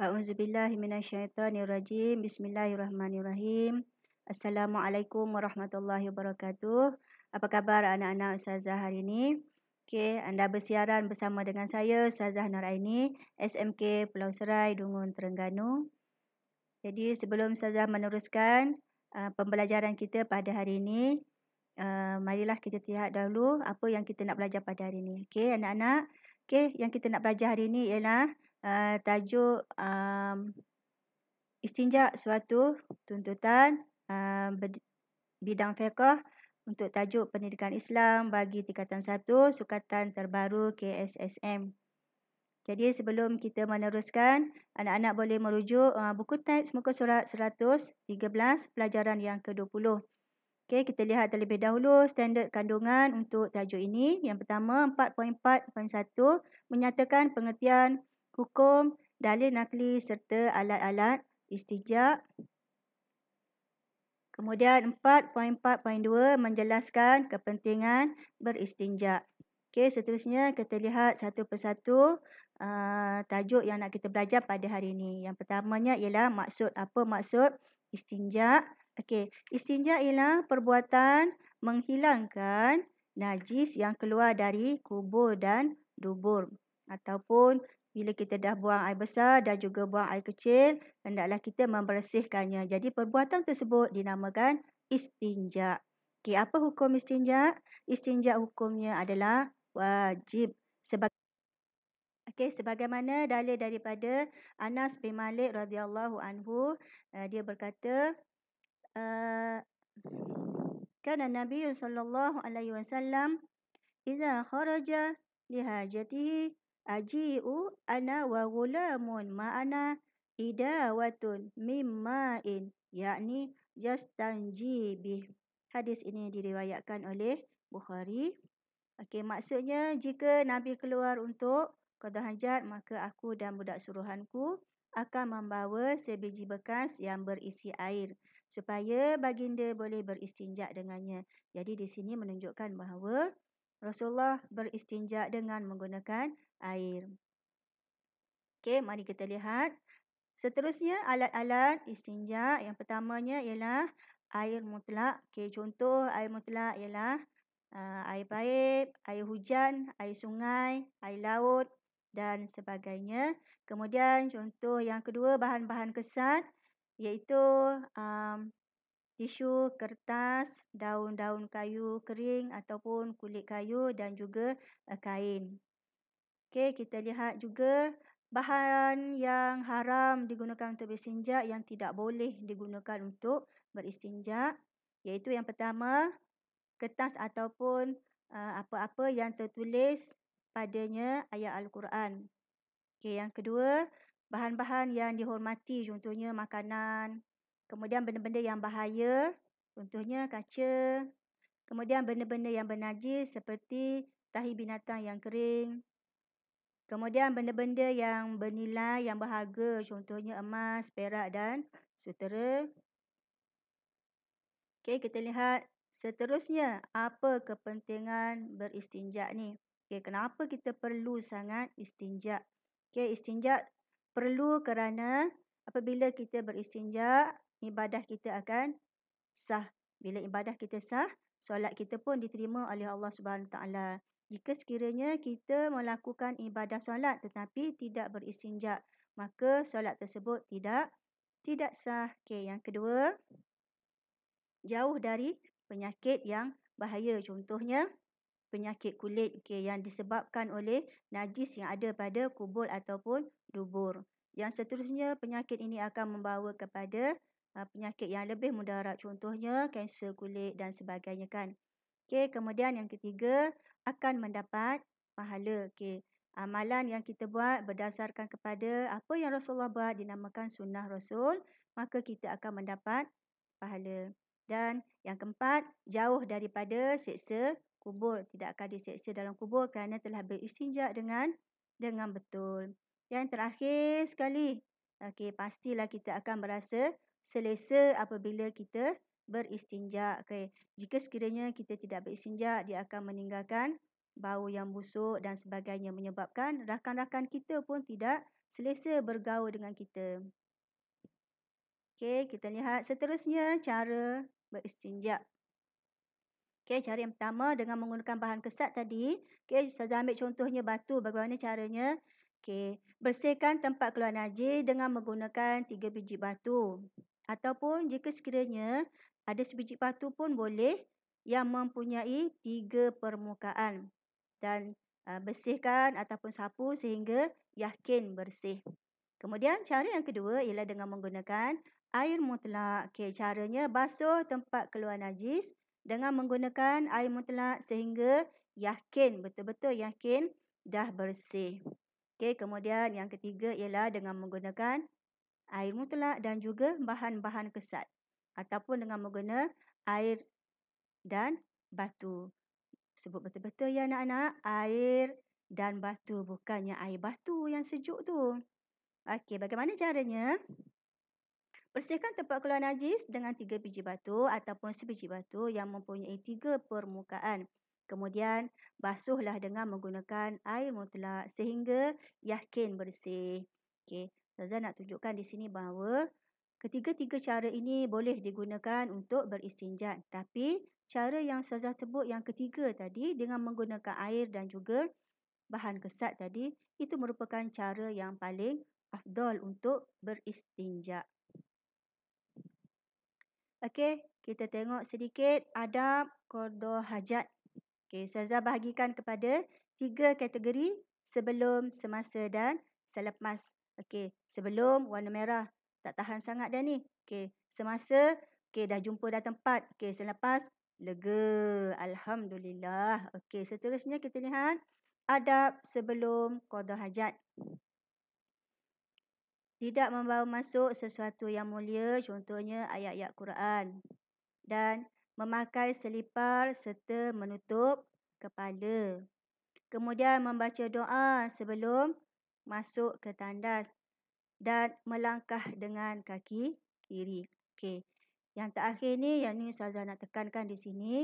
A'udzubillahi minasyaitonirrajim. Bismillahirrahmanirrahim. Assalamualaikum warahmatullahi wabarakatuh. Apa khabar anak-anak Ustazah hari ini? Okey, anda bersiaran bersama dengan saya Ustazah noraini SMK Pulau Serai, Dungun, Terengganu. Jadi sebelum Ustazah meneruskan uh, pembelajaran kita pada hari ini, uh, marilah kita lihat dahulu apa yang kita nak belajar pada hari ini. Okey, anak-anak. Okey, yang kita nak belajar hari ini ialah uh, tajuk um, istinja suatu tuntutan uh, bidang fiqah untuk tajuk pendidikan Islam bagi tingkatan 1 sukatan terbaru KSSM. Jadi sebelum kita meneruskan, anak-anak boleh merujuk uh, buku teks muka surat 113 pelajaran yang ke-20. Okay, kita lihat terlebih dahulu standard kandungan untuk tajuk ini. Yang pertama 4.4.1 menyatakan pengertian hukum, dalil nakli serta alat-alat istijak. Kemudian 4.4.2 menjelaskan kepentingan beristinjak. Okey, seterusnya kita lihat satu persatu uh, tajuk yang nak kita belajar pada hari ini. Yang pertamanya ialah maksud apa maksud istinjak. Okey, istinjak ialah perbuatan menghilangkan najis yang keluar dari kubur dan dubur ataupun bila kita dah buang air besar dan juga buang air kecil, hendaklah kita membersihkannya. Jadi perbuatan tersebut dinamakan istinja. Okey, apa hukum istinja? Istinja hukumnya adalah wajib sebagai Okey, sebagaimana dalil daripada Anas bin Malik radhiyallahu anhu, eh, dia berkata uh, kana Nabi sallallahu alaihi wasallam jika keluar lihajatihi aji'u ana wa gulamun ma'ana idawatun mimma'in yakni jastanji bih. Hadis ini diriwayatkan oleh Bukhari. Okay maksudnya jika Nabi keluar untuk kota hajat, maka aku dan budak suruhanku akan membawa sebiji bekas yang berisi air supaya baginda boleh beristinjak dengannya. Jadi di sini menunjukkan bahawa Rasulullah beristinja dengan menggunakan air. Okey, mari kita lihat. Seterusnya, alat-alat istinja. Yang pertamanya ialah air mutlak. Okey, contoh air mutlak ialah uh, air baik, air hujan, air sungai, air laut dan sebagainya. Kemudian, contoh yang kedua, bahan-bahan kesat iaitu um, tisu, kertas, daun-daun kayu kering ataupun kulit kayu dan juga eh, kain. Okey, kita lihat juga bahan yang haram digunakan untuk beristinja yang tidak boleh digunakan untuk beristinja iaitu yang pertama kertas ataupun uh, apa-apa yang tertulis padanya ayat al-Quran. Okey, yang kedua, bahan-bahan yang dihormati contohnya makanan, Kemudian benda-benda yang bahaya, contohnya kaca. Kemudian benda-benda yang bernajis seperti tahi binatang yang kering. Kemudian benda-benda yang bernilai, yang berharga, contohnya emas, perak dan sutera. Okey, kita lihat seterusnya apa kepentingan beristinja ni. Okey, kenapa kita perlu sangat istinja? Okey, istinja perlu kerana apabila kita beristinja, ibadah kita akan sah. Bila ibadah kita sah, solat kita pun diterima oleh Allah Subhanahu Taala. Jika sekiranya kita melakukan ibadah solat tetapi tidak beristinja, maka solat tersebut tidak tidak sah. Okey, yang kedua, jauh dari penyakit yang bahaya. Contohnya penyakit kulit okay, yang disebabkan oleh najis yang ada pada kubur ataupun dubur yang seterusnya penyakit ini akan membawa kepada uh, penyakit yang lebih mudarat contohnya kanser kulit dan sebagainya kan. Okey, kemudian yang ketiga akan mendapat pahala. Okey, amalan yang kita buat berdasarkan kepada apa yang Rasulullah buat dinamakan sunnah Rasul, maka kita akan mendapat pahala. Dan yang keempat, jauh daripada seksa kubur. Tidak akan diseksa dalam kubur kerana telah beristinja dengan dengan betul. Yang terakhir sekali, okey pastilah kita akan berasa selesa apabila kita beristinja. Okey, jika sekiranya kita tidak beristinja, dia akan meninggalkan bau yang busuk dan sebagainya menyebabkan rakan-rakan kita pun tidak selesa bergaul dengan kita. Okey, kita lihat seterusnya cara beristinja. Okey, cara yang pertama dengan menggunakan bahan kesat tadi. Okey, saya ambil contohnya batu. Bagaimana caranya? Okey, bersihkan tempat keluar najis dengan menggunakan tiga biji batu. Ataupun jika sekiranya ada sebiji batu pun boleh yang mempunyai tiga permukaan. Dan eh, bersihkan ataupun sapu sehingga yakin bersih. Kemudian cara yang kedua ialah dengan menggunakan air mutlak. Okey, caranya basuh tempat keluar najis dengan menggunakan air mutlak sehingga yakin betul-betul yakin dah bersih. Okey, kemudian yang ketiga ialah dengan menggunakan air mutlak dan juga bahan-bahan kesat ataupun dengan menggunakan air dan batu. Sebut betul-betul ya anak-anak, air dan batu bukannya air batu yang sejuk tu. Okey, bagaimana caranya? Bersihkan tempat keluar najis dengan tiga biji batu ataupun sebiji batu yang mempunyai tiga permukaan. Kemudian basuhlah dengan menggunakan air mutlak sehingga yakin bersih. Okey, saya nak tunjukkan di sini bahawa ketiga-tiga cara ini boleh digunakan untuk beristinja. Tapi cara yang saya sebut yang ketiga tadi dengan menggunakan air dan juga bahan kesat tadi itu merupakan cara yang paling afdol untuk beristinja. Okey, kita tengok sedikit adab kordo hajat Okey, Ustazah bahagikan kepada tiga kategori sebelum, semasa dan selepas. Okey, sebelum warna merah tak tahan sangat dah ni. Okey, semasa okey dah jumpa dah tempat. Okey, selepas lega. Alhamdulillah. Okey, seterusnya kita lihat adab sebelum qada hajat. Tidak membawa masuk sesuatu yang mulia, contohnya ayat-ayat Quran. Dan memakai selipar serta menutup kepala. Kemudian membaca doa sebelum masuk ke tandas dan melangkah dengan kaki kiri. Okey. Yang terakhir ni yang ni Ustazah nak tekankan di sini.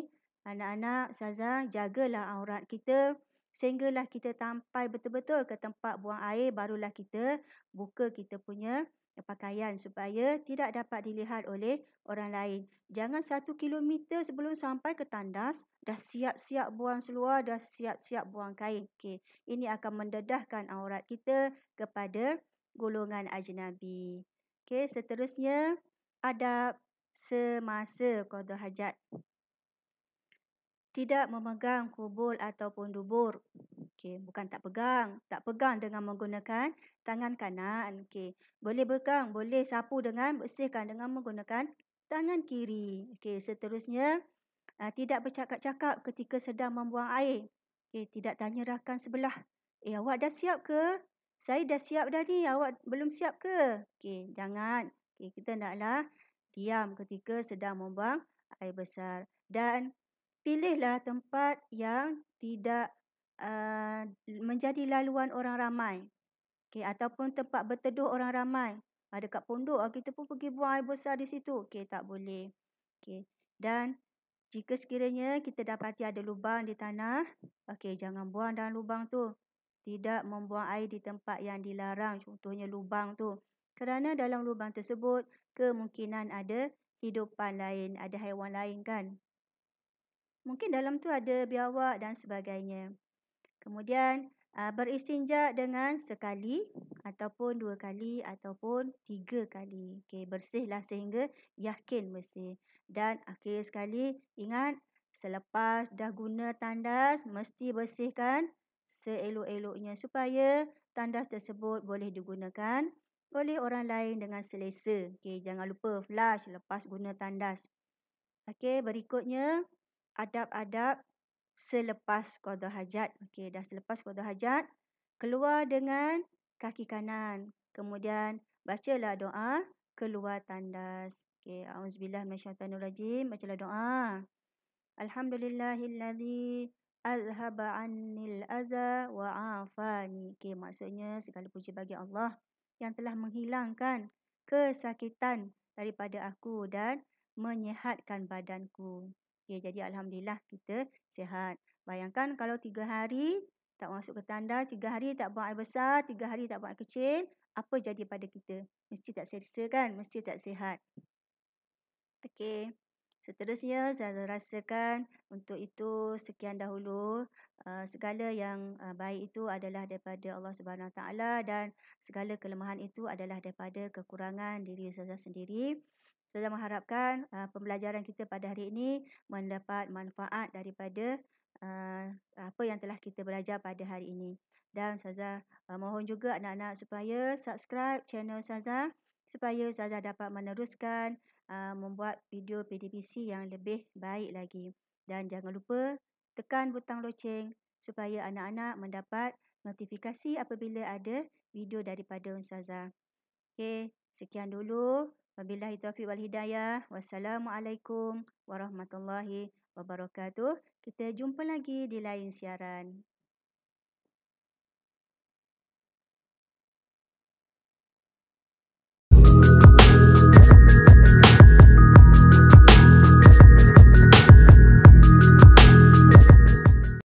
Anak-anak Ustazah jagalah aurat kita sehinggalah kita sampai betul-betul ke tempat buang air barulah kita buka kita punya pakaian supaya tidak dapat dilihat oleh orang lain. Jangan satu kilometer sebelum sampai ke tandas, dah siap-siap buang seluar, dah siap-siap buang kain. Okay. Ini akan mendedahkan aurat kita kepada golongan ajnabi. Okay. Seterusnya, adab semasa kodoh hajat tidak memegang kubul ataupun dubur. Okey, bukan tak pegang, tak pegang dengan menggunakan tangan kanan. Okey, boleh pegang, boleh sapu dengan bersihkan dengan menggunakan tangan kiri. Okey, seterusnya uh, tidak bercakap-cakap ketika sedang membuang air. Okey, tidak tanya rakan sebelah. Eh, awak dah siap ke? Saya dah siap dah ni. Awak belum siap ke? Okey, jangan. Okey, kita naklah diam ketika sedang membuang air besar. Dan pilihlah tempat yang tidak uh, menjadi laluan orang ramai. Okey ataupun tempat berteduh orang ramai. Ada kat pondok ah, kita pun pergi buang air besar di situ. Okey tak boleh. Okey. Dan jika sekiranya kita dapati ada lubang di tanah, okey jangan buang dalam lubang tu. Tidak membuang air di tempat yang dilarang, contohnya lubang tu. Kerana dalam lubang tersebut kemungkinan ada hidupan lain, ada haiwan lain kan. Mungkin dalam tu ada biawak dan sebagainya. Kemudian ah, beristinja dengan sekali ataupun dua kali ataupun tiga kali. Okey, bersihlah sehingga yakin bersih. Dan akhir sekali ingat selepas dah guna tandas mesti bersihkan seelok-eloknya supaya tandas tersebut boleh digunakan oleh orang lain dengan selesa. Okey, jangan lupa flush lepas guna tandas. Okey, berikutnya adab-adab selepas qada hajat. Okay, dah selepas qada hajat, keluar dengan kaki kanan. Kemudian bacalah doa keluar tandas. Okey, auzubillah minasyaitanir rajim. Bacalah doa. Alhamdulillahillazi azhaba 'annil aza wa 'afani. Okey, maksudnya segala puji bagi Allah yang telah menghilangkan kesakitan daripada aku dan menyehatkan badanku. Okay, ya, jadi Alhamdulillah kita sihat. Bayangkan kalau tiga hari tak masuk ke tandas, tiga hari tak buang air besar, tiga hari tak buang air kecil, apa jadi pada kita? Mesti tak selesa kan? Mesti tak sihat. Okay. Seterusnya saya rasakan untuk itu sekian dahulu uh, segala yang uh, baik itu adalah daripada Allah Subhanahu Taala dan segala kelemahan itu adalah daripada kekurangan diri saya sendiri. Saya mengharapkan uh, pembelajaran kita pada hari ini mendapat manfaat daripada uh, apa yang telah kita belajar pada hari ini. Dan Saza uh, eh, mohon juga anak-anak supaya subscribe channel Saza supaya Saza dapat meneruskan uh, membuat video PDPC yang lebih baik lagi. Dan jangan lupa tekan butang loceng supaya anak-anak mendapat notifikasi apabila ada video daripada Saza. Okey, sekian dulu. Wabillahi taufiq wal hidayah. Wassalamualaikum warahmatullahi wabarakatuh. Kita jumpa lagi di lain siaran.